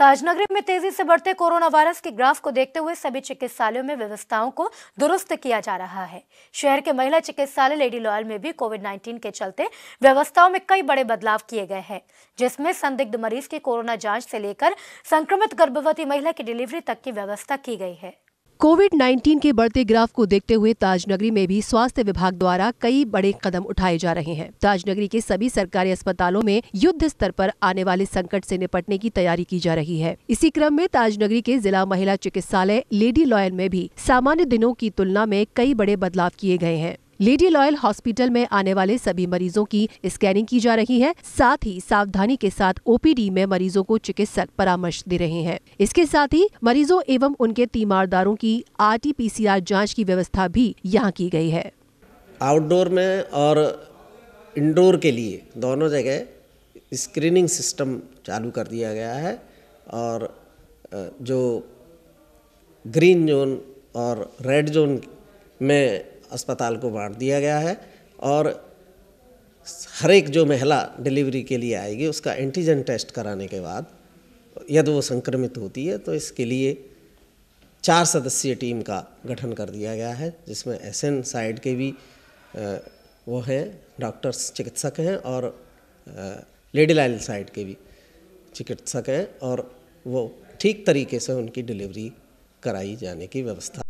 ताजनगरी में तेजी से बढ़ते कोरोना वायरस के ग्राफ को देखते हुए सभी चिकित्सालयों में व्यवस्थाओं को दुरुस्त किया जा रहा है शहर के महिला चिकित्सालय लेडी लॉयल में भी कोविड 19 के चलते व्यवस्थाओं में कई बड़े बदलाव किए गए हैं जिसमें संदिग्ध मरीज की कोरोना जांच से लेकर संक्रमित गर्भवती महिला की डिलीवरी तक की व्यवस्था की गई है कोविड 19 के बढ़ते ग्राफ को देखते हुए ताजनगरी में भी स्वास्थ्य विभाग द्वारा कई बड़े कदम उठाए जा रहे हैं ताजनगरी के सभी सरकारी अस्पतालों में युद्ध स्तर पर आने वाले संकट से निपटने की तैयारी की जा रही है इसी क्रम में ताजनगरी के जिला महिला चिकित्सालय लेडी लॉयन में भी सामान्य दिनों की तुलना में कई बड़े बदलाव किए गए हैं लेडी लॉयल हॉस्पिटल में आने वाले सभी मरीजों की स्कैनिंग की जा रही है साथ ही सावधानी के साथ ओपीडी में मरीजों को चिकित्सक परामर्श दे रहे हैं इसके साथ ही मरीजों एवं उनके तीमारदारों की आरटीपीसीआर जांच की व्यवस्था भी यहाँ की गई है आउटडोर में और इंडोर के लिए दोनों जगह स्क्रीनिंग सिस्टम चालू कर दिया गया है और जो ग्रीन जोन और रेड जोन में अस्पताल को बांट दिया गया है और हर एक जो महिला डिलीवरी के लिए आएगी उसका एंटीजन टेस्ट कराने के बाद यदि वो संक्रमित होती है तो इसके लिए चार सदस्यीय टीम का गठन कर दिया गया है जिसमें एस एन साइड के भी वो हैं डॉक्टर्स चिकित्सक हैं और लेडी लाइन साइड के भी चिकित्सक हैं और वो ठीक तरीके से उनकी डिलीवरी कराई जाने की व्यवस्था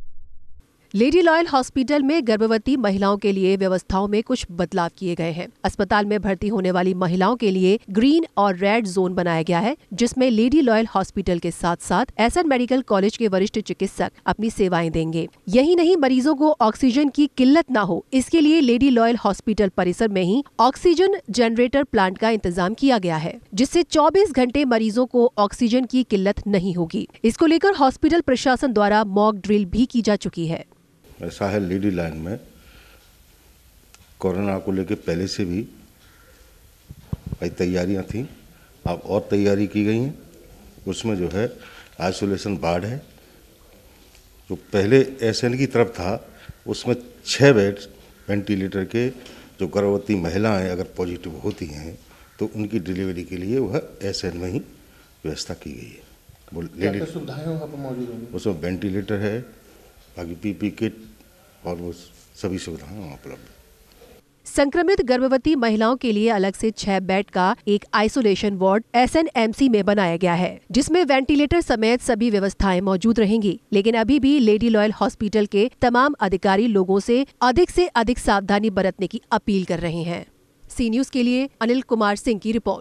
लेडी लॉयल हॉस्पिटल में गर्भवती महिलाओं के लिए व्यवस्थाओं में कुछ बदलाव किए गए हैं अस्पताल में भर्ती होने वाली महिलाओं के लिए ग्रीन और रेड जोन बनाया गया है जिसमें लेडी लॉयल हॉस्पिटल के साथ साथ एस मेडिकल कॉलेज के वरिष्ठ चिकित्सक अपनी सेवाएं देंगे यही नहीं मरीजों को ऑक्सीजन की किल्लत न हो इसके लिए लेडी लॉयल हॉस्पिटल परिसर में ही ऑक्सीजन जनरेटर प्लांट का इंतजाम किया गया है जिससे चौबीस घंटे मरीजों को ऑक्सीजन की किल्लत नहीं होगी इसको लेकर हॉस्पिटल प्रशासन द्वारा मॉक ड्रिल भी की जा चुकी है ऐसा है लेडी लाइन में कोरोना को लेके पहले से भी कई तैयारियां थी अब और तैयारी की गई हैं उसमें जो है आइसोलेशन वार्ड है जो पहले एस की तरफ था उसमें छः बेड वेंटिलेटर के जो गर्भवती महिलाएं अगर पॉजिटिव होती हैं तो उनकी डिलीवरी के लिए वह एस में ही व्यवस्था की गई है वो लेडी सुविधाएँ उसमें वेंटिलेटर है बाकी पी किट और वो सभी सुविधाएं वहाँ उपलब्ध संक्रमित गर्भवती महिलाओं के लिए अलग से छह बेड का एक आइसोलेशन वार्ड एसएनएमसी में बनाया गया है जिसमें वेंटिलेटर समेत सभी व्यवस्थाएं मौजूद रहेंगी लेकिन अभी भी लेडी लॉयल हॉस्पिटल के तमाम अधिकारी लोगों से अधिक से अधिक सावधानी बरतने की अपील कर रहे हैं सी न्यूज के लिए अनिल कुमार सिंह की रिपोर्ट